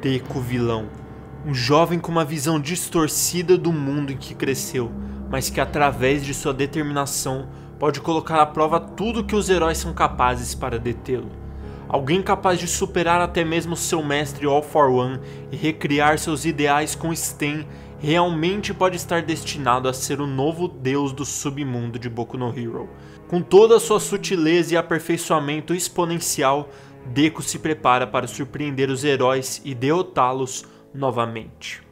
Deco vilão. Um jovem com uma visão distorcida do mundo em que cresceu, mas que através de sua determinação pode colocar à prova tudo que os heróis são capazes para detê-lo. Alguém capaz de superar até mesmo seu mestre All for One e recriar seus ideais com Sten realmente pode estar destinado a ser o novo deus do submundo de Boku no Hero. Com toda a sua sutileza e aperfeiçoamento exponencial, Deku se prepara para surpreender os heróis e derrotá-los novamente.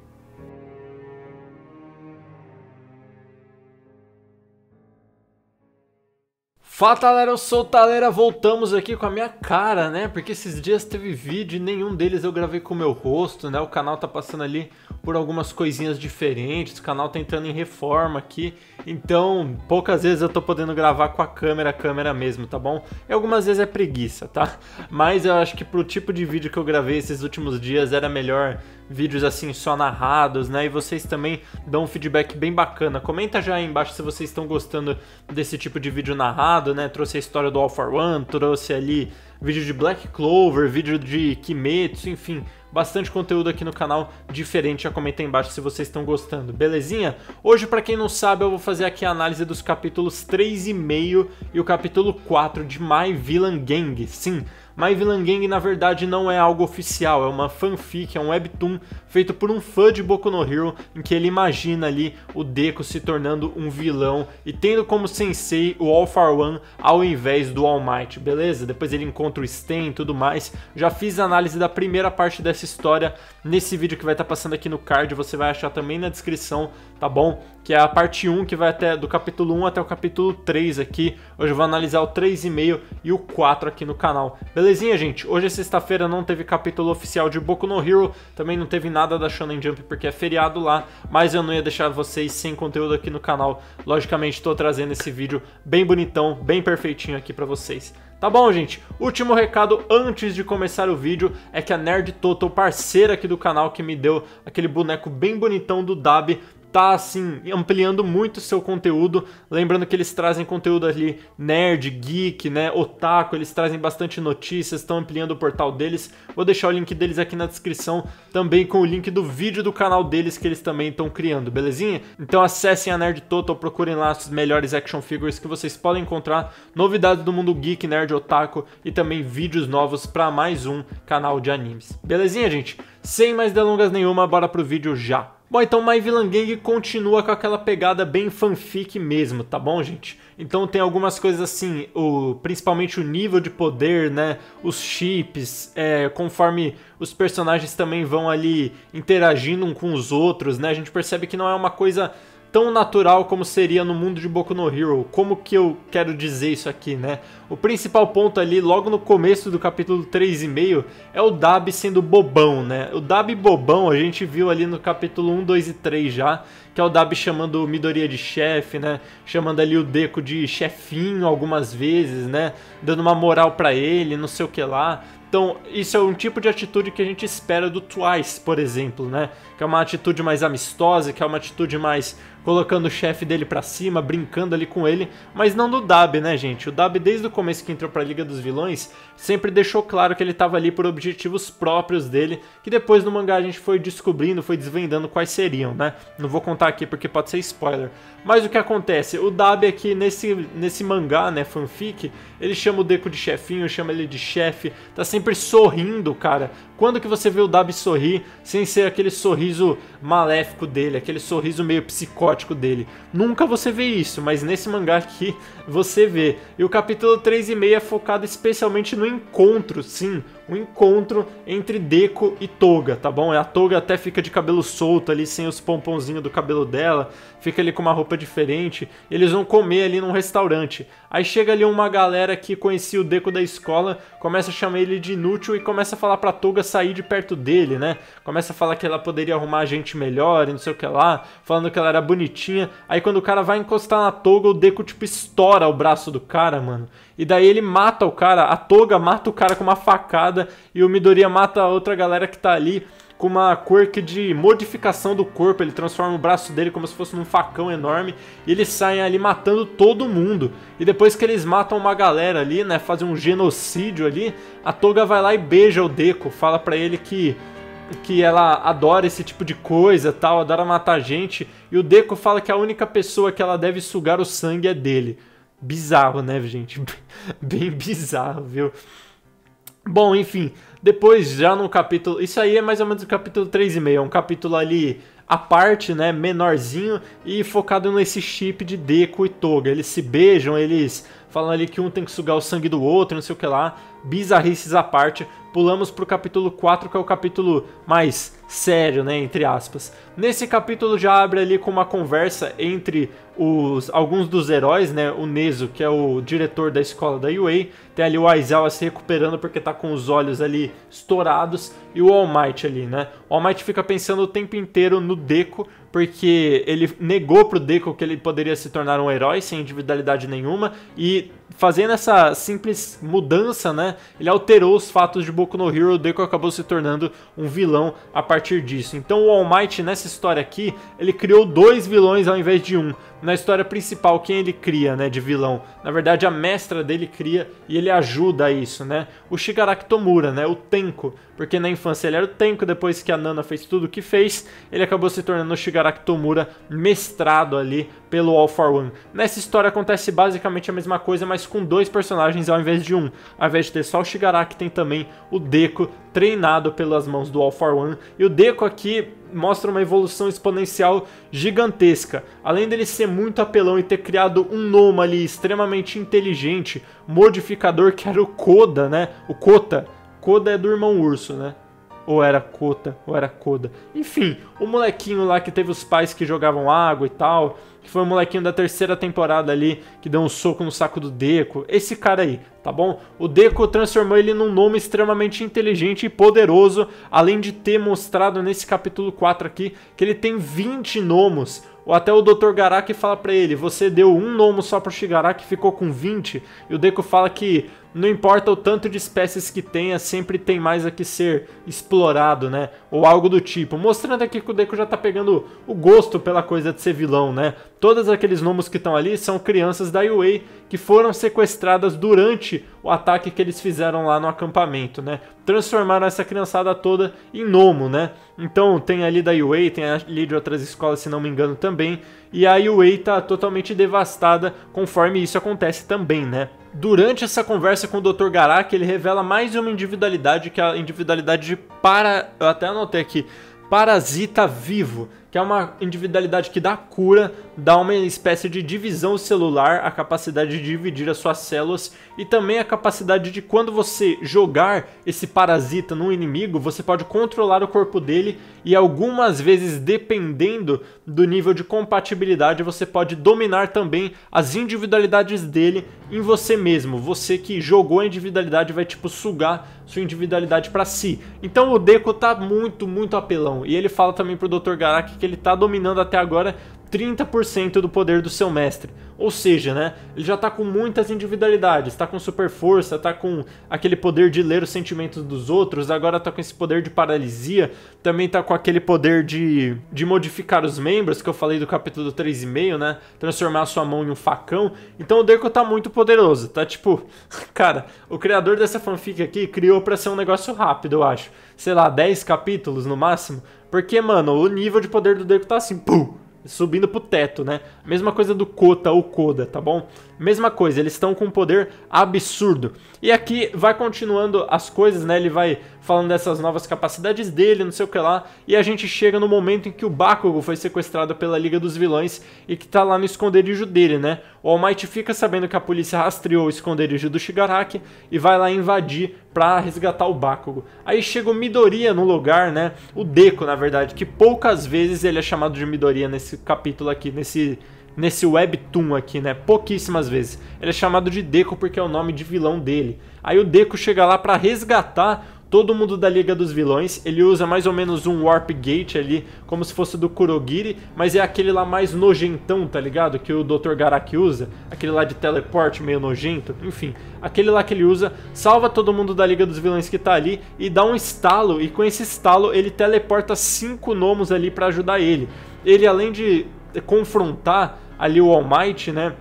Fala galera, eu sou o Talera, voltamos aqui com a minha cara, né? Porque esses dias teve vídeo e nenhum deles eu gravei com o meu rosto, né? O canal tá passando ali por algumas coisinhas diferentes, o canal tá entrando em reforma aqui, então poucas vezes eu tô podendo gravar com a câmera, a câmera mesmo, tá bom? E algumas vezes é preguiça, tá? Mas eu acho que pro tipo de vídeo que eu gravei esses últimos dias era melhor vídeos assim só narrados, né? E vocês também dão um feedback bem bacana. Comenta já aí embaixo se vocês estão gostando desse tipo de vídeo narrado, né? Trouxe a história do All for One, trouxe ali vídeo de Black Clover, vídeo de Kimetsu, enfim, bastante conteúdo aqui no canal diferente. Já comenta aí embaixo se vocês estão gostando, belezinha? Hoje, para quem não sabe, eu vou fazer aqui a análise dos capítulos 3,5 e o capítulo 4 de My Villain Gang. Sim, My Villain Gang na verdade não é algo oficial, é uma fanfic, é um webtoon feito por um fã de Boku no Hero, em que ele imagina ali o Deku se tornando um vilão e tendo como sensei o All For One ao invés do All Might, beleza? Depois ele encontra o Sten e tudo mais. Já fiz a análise da primeira parte dessa história nesse vídeo que vai estar tá passando aqui no card, você vai achar também na descrição tá bom? Que é a parte 1 que vai até do capítulo 1 até o capítulo 3 aqui. Hoje eu vou analisar o 3,5 e o 4 aqui no canal. Belezinha, gente? Hoje é sexta-feira, não teve capítulo oficial de Boku no Hero, também não teve nada da Shonen Jump porque é feriado lá, mas eu não ia deixar vocês sem conteúdo aqui no canal. Logicamente, estou trazendo esse vídeo bem bonitão, bem perfeitinho aqui para vocês. Tá bom, gente? Último recado antes de começar o vídeo é que a Nerd Total, parceira aqui do canal, que me deu aquele boneco bem bonitão do Dab, tá assim ampliando muito o seu conteúdo, lembrando que eles trazem conteúdo ali nerd, geek, né, otaku, eles trazem bastante notícias, estão ampliando o portal deles. Vou deixar o link deles aqui na descrição, também com o link do vídeo do canal deles que eles também estão criando, belezinha? Então acessem a Nerd Total, procurem lá os melhores action figures que vocês podem encontrar, novidades do mundo geek, nerd, otaku e também vídeos novos para mais um canal de animes. Belezinha, gente? Sem mais delongas nenhuma, bora pro vídeo já. Bom, então My Villain Gang continua com aquela pegada bem fanfic mesmo, tá bom, gente? Então tem algumas coisas assim, o, principalmente o nível de poder, né? Os chips, é, conforme os personagens também vão ali interagindo um com os outros, né? A gente percebe que não é uma coisa tão natural como seria no mundo de Boku no Hero. Como que eu quero dizer isso aqui, né? O principal ponto ali, logo no começo do capítulo 3,5, é o Dab sendo bobão, né? O Dab bobão a gente viu ali no capítulo 1, 2 e 3 já que é o Dab chamando Midoriya de chefe, né? Chamando ali o Deco de chefinho algumas vezes, né? Dando uma moral para ele, não sei o que lá. Então, isso é um tipo de atitude que a gente espera do Twice, por exemplo, né? Que é uma atitude mais amistosa, que é uma atitude mais colocando o chefe dele para cima, brincando ali com ele, mas não do Dab, né, gente? O Dab, desde o começo que entrou pra Liga dos Vilões, sempre deixou claro que ele tava ali por objetivos próprios dele, que depois no mangá a gente foi descobrindo, foi desvendando quais seriam, né? Não vou contar contar aqui porque pode ser spoiler. Mas o que acontece? O Dabi aqui nesse, nesse mangá, né, fanfic, ele chama o Deku de chefinho, chama ele de chefe, tá sempre sorrindo, cara. Quando que você vê o Dab sorrir sem ser aquele sorriso maléfico dele, aquele sorriso meio psicótico dele? Nunca você vê isso, mas nesse mangá aqui você vê. E o capítulo 3 e meio é focado especialmente no encontro, sim, o encontro entre Deco e Toga, tá bom? A Toga até fica de cabelo solto ali, sem os pomponzinhos do cabelo dela, fica ali com uma roupa diferente. Eles vão comer ali num restaurante. Aí chega ali uma galera que conhecia o Deco da escola, começa a chamar ele de inútil e começa a falar pra Toga sair de perto dele, né? Começa a falar que ela poderia arrumar a gente melhor e não sei o que lá, falando que ela era bonitinha. Aí quando o cara vai encostar na toga, o Deco, tipo, estoura o braço do cara, mano. E daí ele mata o cara, a toga mata o cara com uma facada e o Midoriya mata a outra galera que tá ali com uma quirk de modificação do corpo, ele transforma o braço dele como se fosse num facão enorme, e eles saem ali matando todo mundo. E depois que eles matam uma galera ali, né, fazem um genocídio ali, a Toga vai lá e beija o Deco, fala para ele que que ela adora esse tipo de coisa, tal, adora matar gente, e o Deco fala que a única pessoa que ela deve sugar o sangue é dele bizarro, né, gente? Bem bizarro, viu? Bom, enfim, depois já no capítulo. Isso aí é mais ou menos o capítulo 3,5. É um capítulo ali à parte, né? Menorzinho e focado nesse chip de Deco e Toga. Eles se beijam, eles falando ali que um tem que sugar o sangue do outro, não sei o que lá, bizarrices à parte, pulamos pro capítulo 4, que é o capítulo mais sério, né, entre aspas. Nesse capítulo já abre ali com uma conversa entre os alguns dos heróis, né, o Nezo, que é o diretor da escola da UA, tem ali o Aizawa se recuperando porque tá com os olhos ali estourados, e o All Might ali, né. O All Might fica pensando o tempo inteiro no Deco, porque ele negou pro Deco que ele poderia se tornar um herói sem individualidade nenhuma e fazendo essa simples mudança, né, ele alterou os fatos de Boku no Hero, o Deku acabou se tornando um vilão a partir disso. Então o All Might nessa história aqui, ele criou dois vilões ao invés de um. Na história principal, quem ele cria, né, de vilão? Na verdade, a mestra dele cria e ele ajuda a isso, né? O Shigaraki Tomura, né, o Tenko, porque na infância ele era o Tenko, depois que a Nana fez tudo o que fez, ele acabou se tornando o Shigaraki Tomura mestrado ali pelo All for One. Nessa história acontece basicamente a mesma coisa, mas com dois personagens ao invés de um, ao invés de ter só o Shigaraki, tem também o Deco treinado pelas mãos do All For One, e o Deco aqui mostra uma evolução exponencial gigantesca. Além dele ser muito apelão e ter criado um Noma ali extremamente inteligente, modificador que era o Koda, né? O Kota. Koda é do irmão urso, né? ou era Cota, ou era Coda. Enfim, o molequinho lá que teve os pais que jogavam água e tal, que foi o molequinho da terceira temporada ali, que deu um soco no saco do Deco. Esse cara aí, tá bom? O Deco transformou ele num nome extremamente inteligente e poderoso, além de ter mostrado nesse capítulo 4 aqui que ele tem 20 nomos. Ou até o Dr. Garaki fala para ele, você deu um nome só pro Shigaraki, ficou com 20. E o Deco fala que não importa o tanto de espécies que tenha, sempre tem mais a que ser explorado, né? Ou algo do tipo. Mostrando aqui que o Deco já tá pegando o gosto pela coisa de ser vilão, né? Todos aqueles nomes que estão ali são crianças da UA que foram sequestradas durante o ataque que eles fizeram lá no acampamento, né? Transformaram essa criançada toda em nomo, né? Então tem ali da UA, tem ali de outras escolas, se não me engano, também. E a UA tá totalmente devastada conforme isso acontece também, né? Durante essa conversa com o Dr. Garak, ele revela mais uma individualidade, que é a individualidade de para... Eu até anotei aqui. Parasita vivo que é uma individualidade que dá cura, dá uma espécie de divisão celular, a capacidade de dividir as suas células e também a capacidade de quando você jogar esse parasita num inimigo, você pode controlar o corpo dele e algumas vezes, dependendo do nível de compatibilidade, você pode dominar também as individualidades dele em você mesmo. Você que jogou a individualidade vai tipo sugar sua individualidade para si. Então o Deco tá muito, muito apelão. E ele fala também pro Dr. Garak que ele está dominando até agora 30% do poder do seu mestre. Ou seja, né, ele já está com muitas individualidades, está com super força, está com aquele poder de ler os sentimentos dos outros, agora está com esse poder de paralisia, também está com aquele poder de, de modificar os membros, que eu falei do capítulo 3,5, né, transformar sua mão em um facão. Então o Deco está muito poderoso, tá tipo, cara, o criador dessa fanfic aqui criou para ser um negócio rápido, eu acho. Sei lá, 10 capítulos no máximo, porque, mano, o nível de poder do Deco tá assim, pum! subindo pro teto, né? Mesma coisa do Kota ou Koda, tá bom? Mesma coisa, eles estão com um poder absurdo. E aqui vai continuando as coisas, né? Ele vai falando dessas novas capacidades dele, não sei o que lá. E a gente chega no momento em que o Bakugo foi sequestrado pela Liga dos Vilões e que tá lá no esconderijo dele, né? O Almighty fica sabendo que a polícia rastreou o esconderijo do Shigaraki e vai lá invadir pra resgatar o Bakugo. Aí chega o Midoriya no lugar, né? O Deco, na verdade, que poucas vezes ele é chamado de Midoriya nesse capítulo aqui, nesse nesse webtoon aqui, né? Pouquíssimas vezes. Ele é chamado de Deco porque é o nome de vilão dele. Aí o Deco chega lá para resgatar todo mundo da Liga dos Vilões. Ele usa mais ou menos um Warp Gate ali, como se fosse do Kurogiri, mas é aquele lá mais nojentão, tá ligado? Que o Dr. Garaki usa, aquele lá de teleporte meio nojento, enfim. Aquele lá que ele usa, salva todo mundo da Liga dos Vilões que tá ali e dá um estalo, e com esse estalo ele teleporta cinco gnomos ali para ajudar ele. Ele, além de confrontar ali o All Might, né?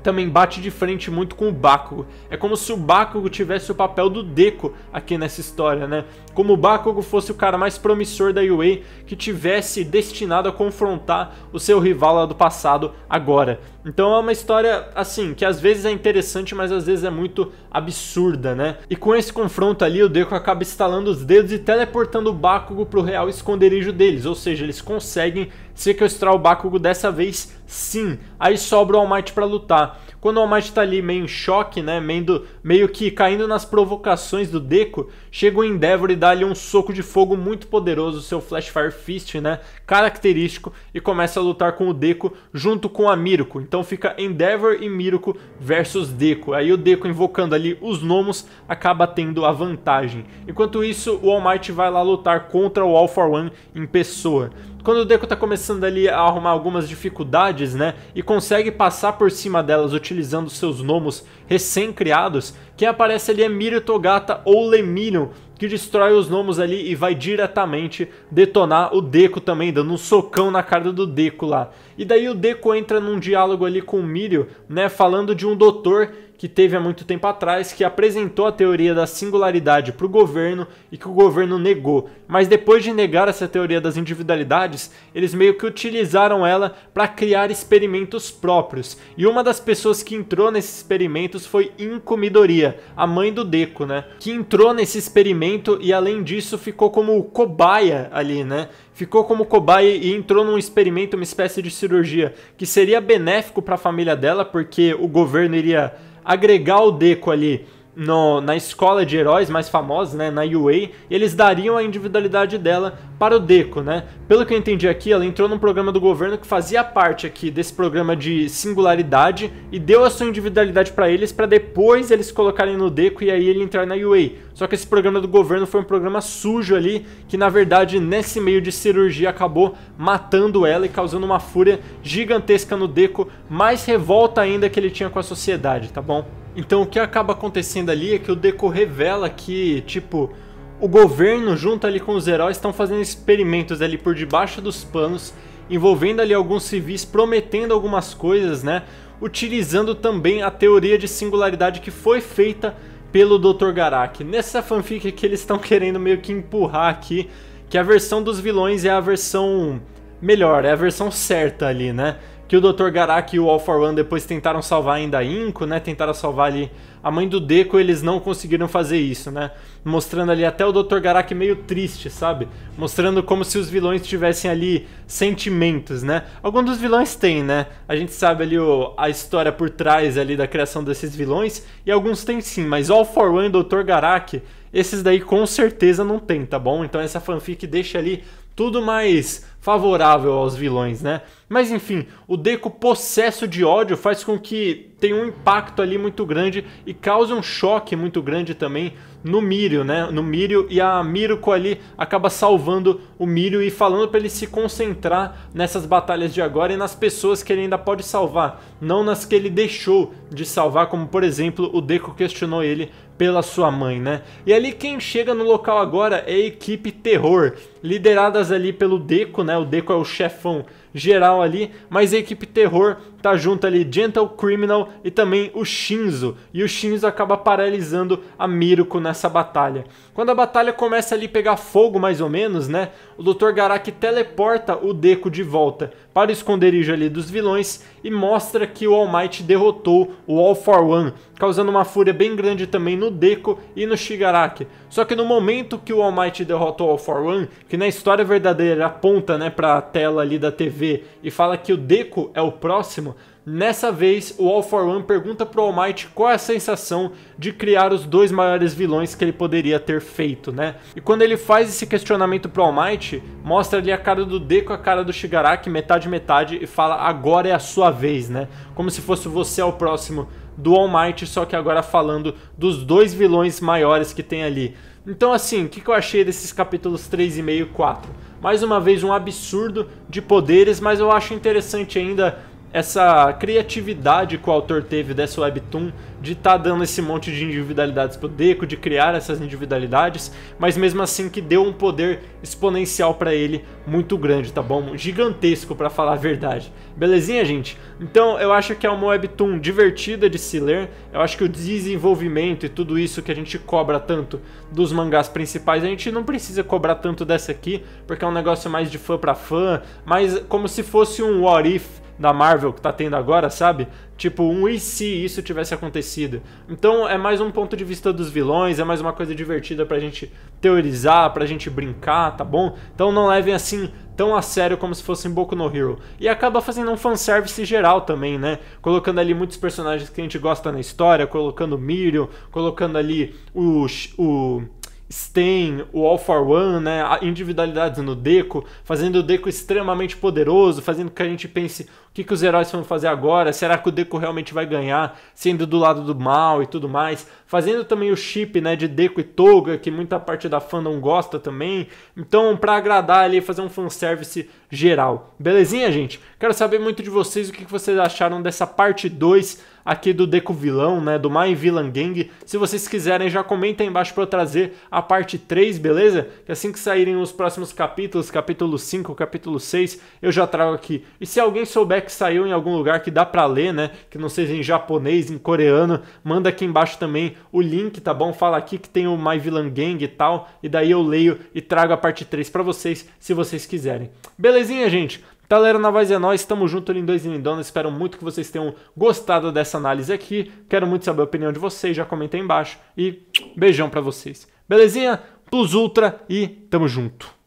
Também bate de frente muito com o Bakugo. É como se o Bakugo tivesse o papel do Deco aqui nessa história, né? Como o Bakugo fosse o cara mais promissor da UA que tivesse destinado a confrontar o seu rival lá do passado agora. Então é uma história assim, que às vezes é interessante, mas às vezes é muito absurda, né? E com esse confronto ali, o Deco acaba estalando os dedos e teleportando o Bakugo pro real esconderijo deles, ou seja, eles conseguem sequestrar o Bakugo dessa vez sim. Aí sobra o All Might lutar. Quando o Almighty tá ali meio em choque, né? Meio, do, meio que caindo nas provocações do Deco, chega o Endeavor e dá ali um soco de fogo muito poderoso, seu Flash Fire Fist, né? Característico, e começa a lutar com o Deco junto com a Miruko. Então fica Endeavor e Miruko versus Deco. Aí o Deco invocando ali os gnomos acaba tendo a vantagem. Enquanto isso, o Almighty vai lá lutar contra o All for One em pessoa quando o Deco tá começando ali a arrumar algumas dificuldades, né? E consegue passar por cima delas o utilizando seus gnomos recém-criados. Quem aparece ali é Mirio Togata ou Lemino, que destrói os gnomos ali e vai diretamente detonar o Deco também, dando um socão na cara do Deco lá. E daí o Deco entra num diálogo ali com o Mirio, né, falando de um doutor que teve há muito tempo atrás, que apresentou a teoria da singularidade para o governo e que o governo negou. Mas depois de negar essa teoria das individualidades, eles meio que utilizaram ela para criar experimentos próprios. E uma das pessoas que entrou nesses experimentos foi Incomidoria, a mãe do Deco, né? Que entrou nesse experimento e além disso ficou como cobaia ali, né? ficou como cobaia e entrou num experimento, uma espécie de cirurgia, que seria benéfico para a família dela, porque o governo iria agregar o Deco ali no, na escola de heróis mais famosos, né, na UA, eles dariam a individualidade dela para o Deco, né? Pelo que eu entendi aqui, ela entrou num programa do governo que fazia parte aqui desse programa de singularidade e deu a sua individualidade para eles para depois eles colocarem no Deco e aí ele entrar na UA. Só que esse programa do governo foi um programa sujo ali, que na verdade nesse meio de cirurgia acabou matando ela e causando uma fúria gigantesca no Deco, mais revolta ainda que ele tinha com a sociedade, tá bom? Então o que acaba acontecendo ali é que o Deco revela que, tipo, o governo junto ali com os heróis estão fazendo experimentos ali por debaixo dos panos, envolvendo ali alguns civis, prometendo algumas coisas, né? Utilizando também a teoria de singularidade que foi feita pelo Dr. Garak. Nessa fanfic que eles estão querendo meio que empurrar aqui, que a versão dos vilões é a versão melhor, é a versão certa ali, né? que o Dr. Garak e o All for One depois tentaram salvar ainda a Inco, né? Tentaram salvar ali a mãe do Deco, eles não conseguiram fazer isso, né? Mostrando ali até o Dr. Garak meio triste, sabe? Mostrando como se os vilões tivessem ali sentimentos, né? Alguns dos vilões têm, né? A gente sabe ali o, a história por trás ali da criação desses vilões e alguns têm sim, mas All for One e Dr. Garak, esses daí com certeza não tem, tá bom? Então essa fanfic deixa ali tudo mais favorável aos vilões, né? Mas enfim, o Deco possesso de ódio faz com que tenha um impacto ali muito grande e cause um choque muito grande também no Mirio, né? No Mirio e a Miruko ali acaba salvando o Mirio e falando para ele se concentrar nessas batalhas de agora e nas pessoas que ele ainda pode salvar, não nas que ele deixou de salvar, como por exemplo o Deco questionou ele pela sua mãe, né? E ali quem chega no local agora é a equipe Terror, lideradas ali pelo Deco, né? o Deco é o chefão geral ali, mas a equipe terror tá junto ali Gentle Criminal e também o Shinzo, e o Shinzo acaba paralisando a Miruko nessa batalha. Quando a batalha começa ali a pegar fogo mais ou menos, né, o Dr. Garaki teleporta o Deku de volta para o esconderijo ali dos vilões e mostra que o All Might derrotou o All For One, causando uma fúria bem grande também no Deku e no Shigaraki. Só que no momento que o All Might derrotou o All For One, que na história verdadeira aponta, né, para a tela ali da TV e fala que o Deco é o próximo, nessa vez o All for One pergunta pro Almighty qual é a sensação de criar os dois maiores vilões que ele poderia ter feito, né? E quando ele faz esse questionamento pro Almighty, mostra ali a cara do Deco, a cara do Shigaraki, metade metade e fala agora é a sua vez, né? Como se fosse você é o próximo do All Might, só que agora falando dos dois vilões maiores que tem ali. Então assim, o que, que eu achei desses capítulos 3,5 e 4? Mais uma vez um absurdo de poderes, mas eu acho interessante ainda essa criatividade que o autor teve dessa webtoon de estar tá dando esse monte de individualidades pro Deco, de criar essas individualidades, mas mesmo assim que deu um poder exponencial para ele muito grande, tá bom? Gigantesco para falar a verdade. Belezinha, gente? Então, eu acho que é uma webtoon divertida de se ler. Eu acho que o desenvolvimento e tudo isso que a gente cobra tanto dos mangás principais, a gente não precisa cobrar tanto dessa aqui, porque é um negócio mais de fã para fã, mas como se fosse um what if da Marvel que tá tendo agora, sabe? Tipo, um e se isso tivesse acontecido? Então é mais um ponto de vista dos vilões, é mais uma coisa divertida pra gente teorizar, pra gente brincar, tá bom? Então não levem assim tão a sério como se fosse em Boku no Hero. E acaba fazendo um fanservice geral também, né? Colocando ali muitos personagens que a gente gosta na história, colocando o colocando ali o... o Sten, o All for One, né, individualidades no Deco, fazendo o Deco extremamente poderoso, fazendo que a gente pense o que, que os heróis vão fazer agora, será que o Deco realmente vai ganhar, sendo do lado do mal e tudo mais fazendo também o chip né, de Deco e Toga, que muita parte da fã não gosta também. Então, para agradar ali, fazer um fanservice geral. Belezinha, gente? Quero saber muito de vocês o que vocês acharam dessa parte 2 aqui do Deco Vilão, né, do My Villain Gang. Se vocês quiserem, já comentem aí embaixo para eu trazer a parte 3, beleza? Que assim que saírem os próximos capítulos, capítulo 5, capítulo 6, eu já trago aqui. E se alguém souber que saiu em algum lugar que dá para ler, né, que não seja em japonês, em coreano, manda aqui embaixo também o link, tá bom? Fala aqui que tem o My Villain Gang e tal, e daí eu leio e trago a parte 3 para vocês, se vocês quiserem. Belezinha, gente? Tá galera, na voz é nós, estamos junto lindões e lindonas, espero muito que vocês tenham gostado dessa análise aqui, quero muito saber a opinião de vocês, já comenta embaixo, e beijão para vocês. Belezinha? Plus Ultra e tamo junto.